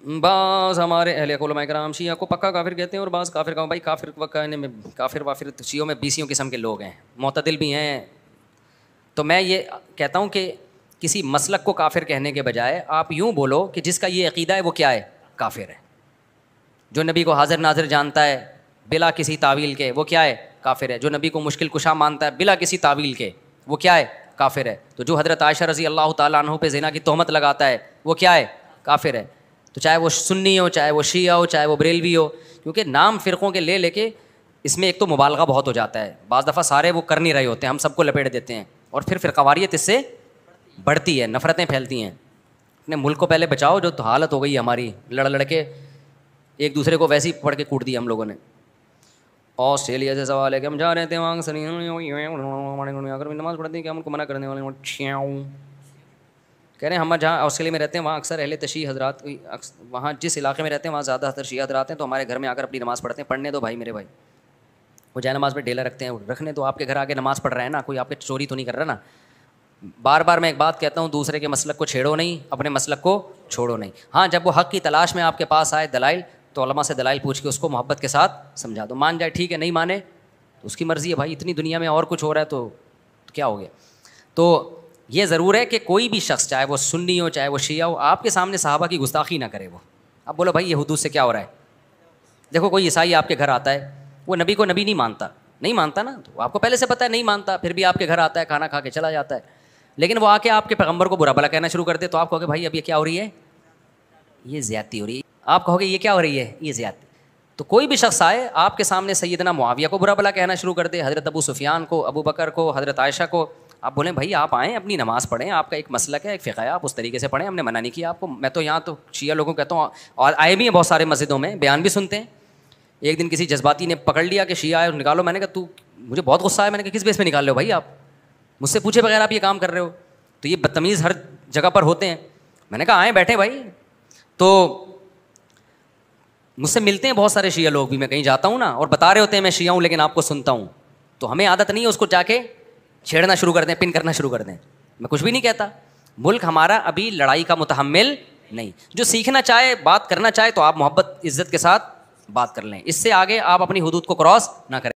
बास हमारे अहल कोलमा कराम शिया को पक्का काफिर कहते हैं और बास काफिर का भाई काफिर कहने में काफिर वाफिर शियों में बीसियों किस्म के लोग हैं मतदिल भी हैं तो मैं ये कहता हूँ कि किसी मसलक को काफिर कहने के बजाय आप यूँ बोलो कि जिसका ये अकीदा है वो क्या है काफिर है जो नबी को हाजिर नाजिर जानता है बिला किसी तावील के वो क्या है काफिर है जो नबी को मुश्किल कुशा मानता है बिला किसी तावील के वो क्या है काफिर है तो जो हज़रत आयशा रज़ी अल्लाह तु पे जना की तहमत लगाता है वो क्या है काफिर है तो चाहे वो सुन्नी हो चाहे वो शिया हो चाहे वो बरेलवी हो क्योंकि नाम फ़िरक़ों के ले लेके इसमें एक तो मुबालगा बहुत हो जाता है बज़ दफ़ा सारे वो कर नहीं रहे होते हैं हम सबको लपेट देते हैं और फिर फ़िरकवारीत इससे बढ़ती है नफ़रतें फैलती हैं अपने मुल्क को पहले बचाओ जो तो हालत हो गई हमारी लड़ लड़के एक दूसरे को वैसे ही पढ़ के कूट दिया हम लोगों ने ऑस्ट्रेलिया से सवाल है कि हम जा रहे थे वहाँ सनी नमाज़ पढ़ते हैं क्या उनको मना करने वाले कह रहे हैं हम जहाँ ऑस्ट्रेलिया में रहते हैं वहाँ अक्सर अहले तशी हजरात वहाँ जिस इलाके में रहते हैं वहाँ ज़्यादा अतर शी हजरात हैं तो हमारे घर में आकर अपनी नमाज़ पढ़ते हैं पढ़ने दो भाई मेरे भाई वो जाए नमाज़ में डेला रखते हैं रखने तो आपके घर आके नमाज़ पढ़ रहे हैं ना कोई आपके चोरी तो नहीं कर रहा ना बार बार मैं एक बात कहता हूँ दूसरे के मसलक को छेड़ो नहीं अपने मसलक को छोड़ो नहीं हाँ जब वो हक की तलाश में आपके पास आए दलाइल तो अलमा से दलाइल पूछ के उसको मोहब्बत के साथ समझा दो मान जाए ठीक है नहीं माने तो उसकी मर्ज़ी है भाई इतनी दुनिया में और कुछ हो रहा है तो क्या हो गया तो ये ज़रूर है कि कोई भी शख्स चाहे वो सुन्नी हो चाहे वो शिया हो आपके सामने साहबा की गुस्ताखी ना करे वो अब बोलो भाई ये हदूद से क्या हो रहा है देखो कोई ईसाई आपके घर आता है वो नबी को नबी नहीं मानता नहीं मानता ना तो आपको पहले से पता है नहीं मानता फिर भी आपके घर आता है खाना खा के चला जाता है लेकिन वो आके आपके पैगम्बर को बुरा भला कहना शुरू कर दे तो आप कहोगे भाई अब ये क्या हो रही है ये ज़्यादती हो रही है आप कहोगे ये क्या हो रही है ये ज्यादा तो कोई भी शख्स आए आपके सामने सैदना मुआविया को बुरा भला कहना शुरू कर दे हज़रत अबू सुफियान को अबू बकर को हज़रत आयशा को आप बोलें भाई आप आएँ अपनी नमाज़ पढ़ें आपका एक मसलक है एक फ़िका आप उस तरीके से पढ़ें हमने मना नहीं किया आपको मैं तो यहाँ तो शिया लोगों कहता हूँ और आए भी हैं बहुत सारे मस्जिदों में बयान भी सुनते हैं एक दिन किसी जज्बाती ने पकड़ लिया कि शिया आए निकालो मैंने कहा तू मुझे बहुत गुस्सा है मैंने कहा किस बेस में निकाल रहे हो भाई आप मुझसे पूछे बगैर आप ये काम कर रहे हो तो ये बदतमीज़ हर जगह पर होते हैं मैंने कहा आएँ बैठे भाई तो मुझसे मिलते हैं बहुत सारे शिया लोग भी मैं कहीं जाता हूँ ना और बता रहे होते हैं मैं शिया हूँ लेकिन आपको सुनता हूँ तो हमें आदत नहीं है उसको जाके छेड़ना शुरू कर दें पिन करना शुरू कर दें मैं कुछ भी नहीं कहता मुल्क हमारा अभी लड़ाई का मुतहमल नहीं जो सीखना चाहे बात करना चाहे तो आप मोहब्बत इज्जत के साथ बात कर लें इससे आगे आप अपनी हदूद को क्रॉस ना करें